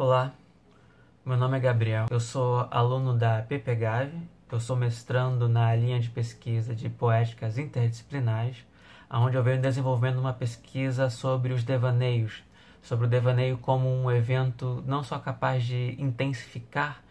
Olá, meu nome é Gabriel, eu sou aluno da PPGAV, eu sou mestrando na linha de pesquisa de poéticas interdisciplinares, onde eu venho desenvolvendo uma pesquisa sobre os devaneios, sobre o devaneio como um evento não só capaz de intensificar,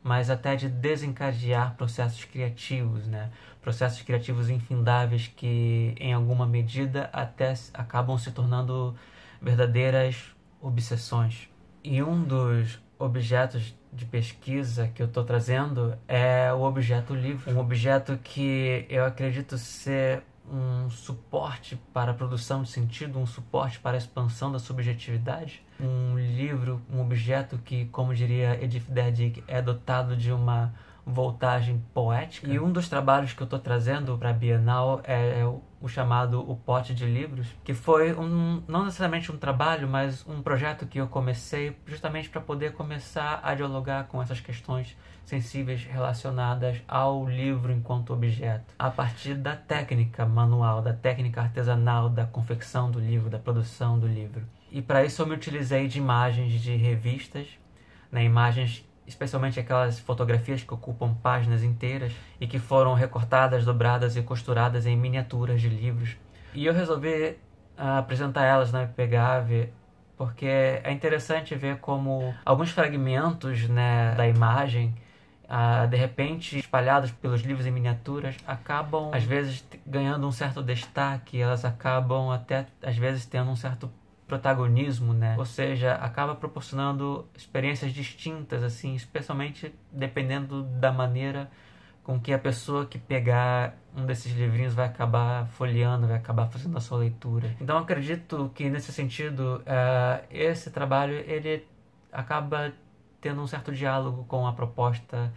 mas até de desencadear processos criativos, né? processos criativos infindáveis que, em alguma medida, até acabam se tornando verdadeiras obsessões. E um dos objetos de pesquisa que eu estou trazendo é o objeto livro um objeto que eu acredito ser um suporte para a produção de sentido, um suporte para a expansão da subjetividade, um livro, um objeto que, como diria Edith Derdick, é dotado de uma voltagem poética. E um dos trabalhos que eu estou trazendo para a Bienal é, é o chamado O Pote de Livros, que foi um, não necessariamente um trabalho, mas um projeto que eu comecei justamente para poder começar a dialogar com essas questões sensíveis relacionadas ao livro enquanto objeto, a partir da técnica manual, da técnica artesanal da confecção do livro, da produção do livro. E para isso eu me utilizei de imagens de revistas, né, imagens especialmente aquelas fotografias que ocupam páginas inteiras e que foram recortadas, dobradas e costuradas em miniaturas de livros. E eu resolvi ah, apresentar elas na MPGAV porque é interessante ver como alguns fragmentos né, da imagem, ah, de repente espalhados pelos livros em miniaturas, acabam às vezes ganhando um certo destaque, elas acabam até às vezes tendo um certo protagonismo, né? Ou seja, acaba proporcionando experiências distintas, assim, especialmente dependendo da maneira com que a pessoa que pegar um desses livrinhos vai acabar folheando, vai acabar fazendo a sua leitura. Então acredito que nesse sentido uh, esse trabalho ele acaba tendo um certo diálogo com a proposta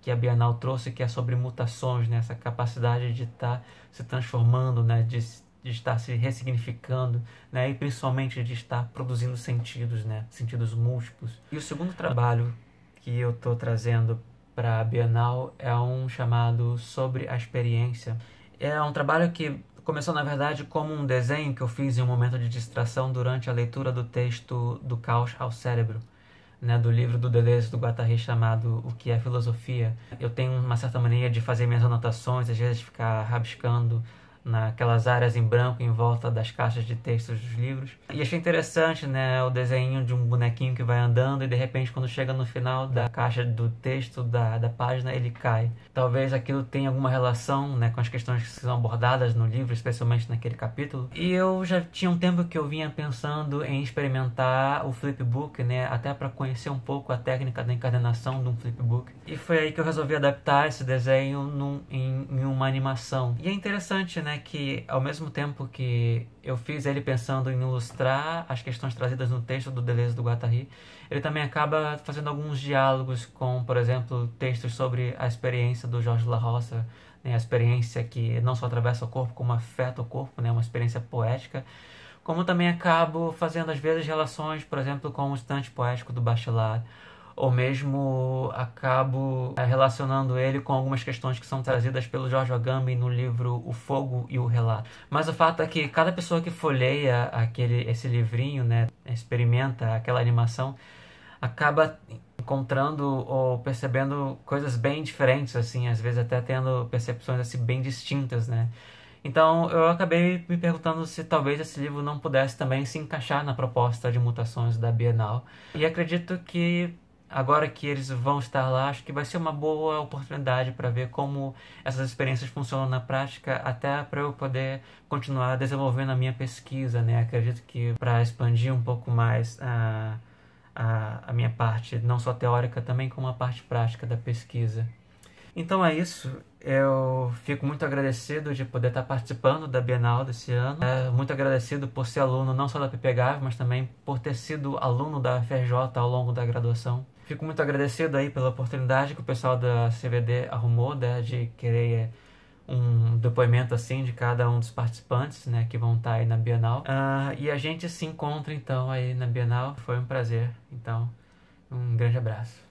que a Bienal trouxe, que é sobre mutações, né? essa capacidade de estar tá se transformando, né? de de estar se ressignificando, né? E principalmente de estar produzindo sentidos, né? Sentidos múltiplos. E o segundo trabalho que eu estou trazendo para a Bienal é um chamado Sobre a Experiência. É um trabalho que começou, na verdade, como um desenho que eu fiz em um momento de distração durante a leitura do texto Do Caos ao Cérebro. Né, do livro do Deleuze do Guattari chamado O que é Filosofia. Eu tenho uma certa mania de fazer minhas anotações, às vezes ficar rabiscando naquelas áreas em branco em volta das caixas de textos dos livros. E achei interessante, né, o desenho de um bonequinho que vai andando e de repente quando chega no final da caixa do texto da, da página ele cai. Talvez aquilo tenha alguma relação, né, com as questões que são abordadas no livro, especialmente naquele capítulo. E eu já tinha um tempo que eu vinha pensando em experimentar o flipbook, né, até para conhecer um pouco a técnica da encadenação de um flipbook. E foi aí que eu resolvi adaptar esse desenho num, em, em uma animação. E é interessante, né, que ao mesmo tempo que eu fiz ele pensando em ilustrar as questões trazidas no texto do Deleuze do Guattari, ele também acaba fazendo alguns diálogos com, por exemplo, textos sobre a experiência do Jorge La Roça, né, a experiência que não só atravessa o corpo, como afeta o corpo, né, uma experiência poética, como também acabo fazendo às vezes relações, por exemplo, com o estante poético do Bachelard, ou mesmo acabo eh, relacionando ele com algumas questões que são trazidas pelo Jorge Agamben no livro O Fogo e o Relato. Mas o fato é que cada pessoa que folheia aquele, esse livrinho, né, experimenta aquela animação, acaba encontrando ou percebendo coisas bem diferentes, assim, às vezes até tendo percepções assim bem distintas, né? Então eu acabei me perguntando se talvez esse livro não pudesse também se encaixar na proposta de mutações da Bienal. E acredito que agora que eles vão estar lá, acho que vai ser uma boa oportunidade para ver como essas experiências funcionam na prática, até para eu poder continuar desenvolvendo a minha pesquisa, né? Acredito que para expandir um pouco mais a, a, a, minha parte, não só teórica, também como a parte prática da pesquisa. Então é isso. Eu fico muito agradecido de poder estar participando da Bienal desse ano. É, muito agradecido por ser aluno não só da PPGAV, mas também por ter sido aluno da FRJ ao longo da graduação. Fico muito agradecido aí pela oportunidade que o pessoal da CVD arrumou, né, de querer eh, um depoimento assim de cada um dos participantes, né, que vão estar tá aí na Bienal. Uh, e a gente se encontra então aí na Bienal. Foi um prazer. Então, um grande abraço.